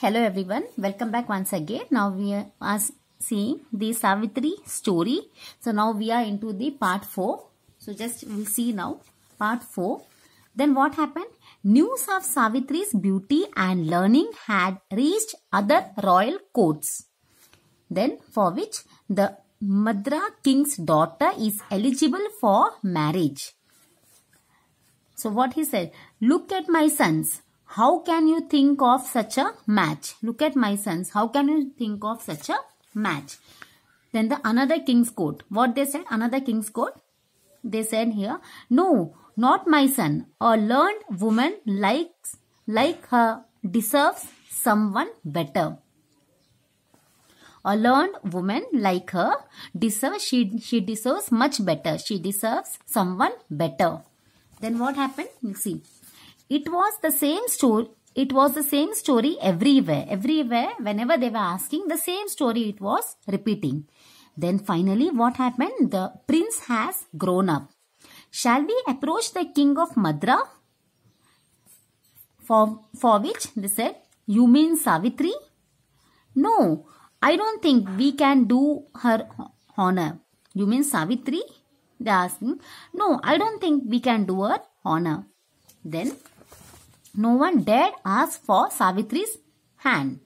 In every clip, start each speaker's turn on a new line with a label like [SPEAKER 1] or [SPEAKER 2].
[SPEAKER 1] Hello everyone, welcome back once again. Now we are seeing the Savitri story. So now we are into the part 4. So just we'll see now part 4. Then what happened? News of Savitri's beauty and learning had reached other royal courts. Then for which the Madra king's daughter is eligible for marriage. So what he said, look at my sons how can you think of such a match? Look at my sons. How can you think of such a match? Then the another king's court. What they said? Another king's court? They said here, no, not my son. A learned woman likes, like her deserves someone better. A learned woman like her deserves, she, she deserves much better. She deserves someone better. Then what happened? You see. It was the same story. It was the same story everywhere. Everywhere, whenever they were asking, the same story it was repeating. Then finally, what happened? The prince has grown up. Shall we approach the king of Madra? For, for which they said, You mean Savitri? No, I don't think we can do her honor. You mean Savitri? They asked No, I don't think we can do her honor. Then no one dared ask for Savitri's hand.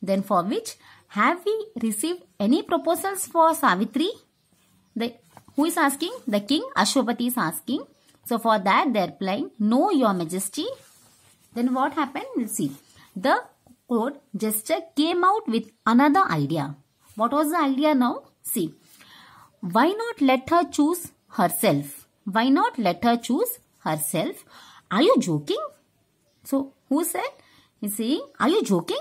[SPEAKER 1] Then for which have we received any proposals for Savitri? The, who is asking? The king Ashwapati is asking. So for that they are playing. no your majesty. Then what happened? We'll see. The court jester came out with another idea. What was the idea now? See, why not let her choose herself? Why not let her choose herself? Are you joking? So, who said? He's saying, are you joking?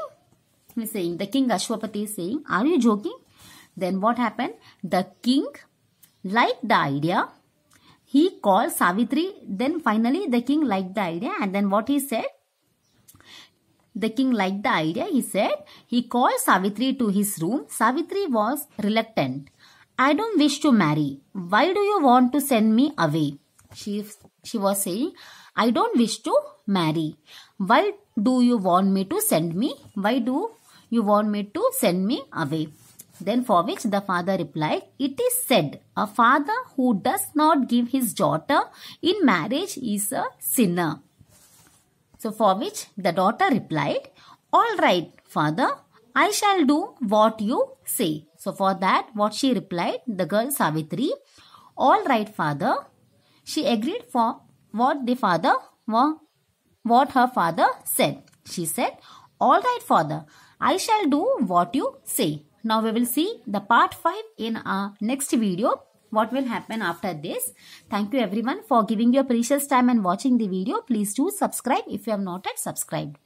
[SPEAKER 1] He's saying, the king Ashwapati is saying, are you joking? Then what happened? The king liked the idea. He called Savitri. Then finally the king liked the idea. And then what he said? The king liked the idea. He said, he called Savitri to his room. Savitri was reluctant. I don't wish to marry. Why do you want to send me away? She, she was saying, I don't wish to marry. Why do you want me to send me? Why do you want me to send me away? Then for which the father replied, It is said, a father who does not give his daughter in marriage is a sinner. So for which the daughter replied, All right, father, I shall do what you say. So for that, what she replied, the girl Savitri, All right, father. She agreed for what the father what her father said. She said, all right father, I shall do what you say. Now we will see the part 5 in our next video. What will happen after this? Thank you everyone for giving your precious time and watching the video. Please do subscribe if you have not yet subscribed.